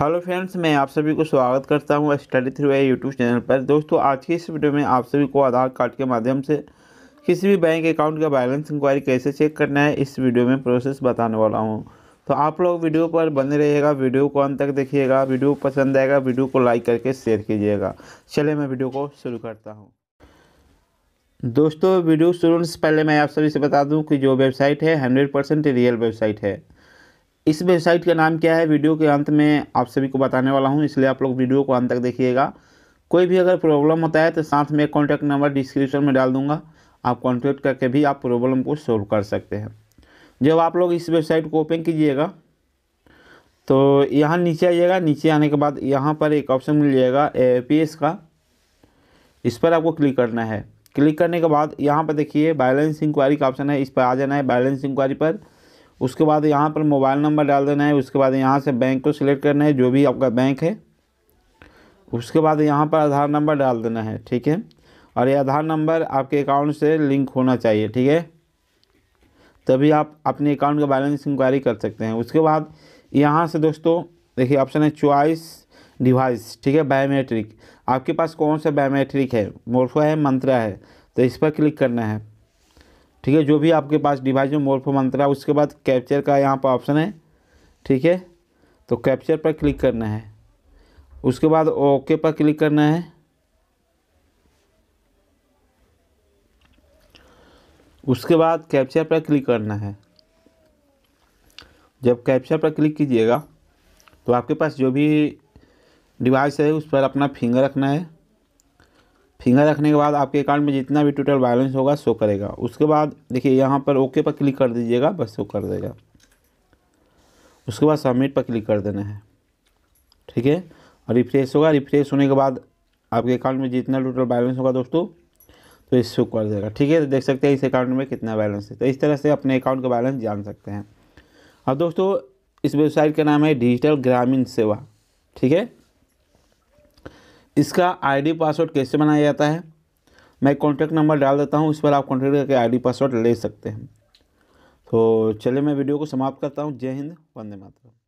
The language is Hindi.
हेलो फ्रेंड्स मैं आप सभी को स्वागत करता हूं study through A YouTube channel पर दोस्तों आज की इस वीडियो में आप सभी को आधार कार्ड के माध्यम से किसी भी बैंक अकाउंट का बैलेंस इंक्वायरी कैसे चेक करना है इस वीडियो में प्रोसेस बताने वाला हूं तो आप लोग वीडियो पर बने रहिएगा वीडियो को अंत तक देखिएगा वीडियो पसंद आएगा वीडियो को लाइक करके शेयर कीजिएगा चले मैं वीडियो को शुरू करता हूँ दोस्तों वीडियो शुरू से पहले मैं आप सभी से बता दूँ कि जो वेबसाइट है हंड्रेड रियल वेबसाइट है इस वेबसाइट का नाम क्या है वीडियो के अंत में आप सभी को बताने वाला हूँ इसलिए आप लोग वीडियो को अंत तक देखिएगा कोई भी अगर प्रॉब्लम होता है तो साथ में कॉन्टैक्ट नंबर डिस्क्रिप्शन में डाल दूँगा आप कॉन्टैक्ट करके भी आप प्रॉब्लम को सोल्व कर सकते हैं जब आप लोग इस वेबसाइट को ओपन कीजिएगा तो यहाँ नीचे आइएगा नीचे आने के बाद यहाँ पर एक ऑप्शन मिल जाएगा ए का इस पर आपको क्लिक करना है क्लिक करने के बाद यहाँ पर देखिए बैलेंस इंक्वायरी का ऑप्शन है इस पर आ जाना है बैलेंस इंक्वायरी पर उसके बाद यहाँ पर मोबाइल नंबर डाल देना है उसके बाद यहाँ से बैंक को सिलेक्ट करना है जो भी आपका बैंक है उसके बाद यहाँ पर आधार नंबर डाल देना है ठीक है और ये आधार नंबर आपके अकाउंट से लिंक होना चाहिए ठीक है तभी आप अपने अकाउंट का बैलेंस इंक्वायरी कर सकते हैं उसके बाद यहाँ से दोस्तों देखिए ऑप्शन है चॉइस डिवाइस ठीक है बायोमेट्रिक आपके पास कौन सा बायोमेट्रिक है मोर्फो है मंत्रा है तो इस पर क्लिक करना है ठीक है जो भी आपके पास डिवाइस में मोरफो मंत्र मंत्रा उसके बाद कैप्चर का यहाँ पर ऑप्शन है ठीक है तो कैप्चर पर क्लिक करना है उसके बाद ओके पर क्लिक करना है उसके बाद कैप्चर पर क्लिक करना है जब कैप्चर पर क्लिक कीजिएगा तो आपके पास जो भी डिवाइस है उस पर अपना फिंगर रखना है फिंगर रखने के बाद आपके अकाउंट में जितना भी टोटल बैलेंस होगा शो करेगा उसके बाद देखिए यहाँ पर ओके पर क्लिक कर दीजिएगा बस शो कर देगा उसके बाद सबमिट पर क्लिक कर देना है ठीक है और रिफ्रेश होगा रिफ्रेश होने के बाद आपके अकाउंट में जितना टोटल बैलेंस होगा दोस्तों तो ये शो कर देगा ठीक है तो देख सकते हैं इस अकाउंट में कितना बैलेंस है तो इस तरह से अपने अकाउंट का बैलेंस जान सकते हैं अब दोस्तों इस वेबसाइट का नाम है डिजिटल ग्रामीण सेवा ठीक है इसका आईडी पासवर्ड कैसे बनाया जाता है मैं कॉन्टैक्ट नंबर डाल देता हूँ इस पर आप कॉन्टैक्ट करके आईडी पासवर्ड ले सकते हैं तो चलिए मैं वीडियो को समाप्त करता हूँ जय हिंद वंदे मातरम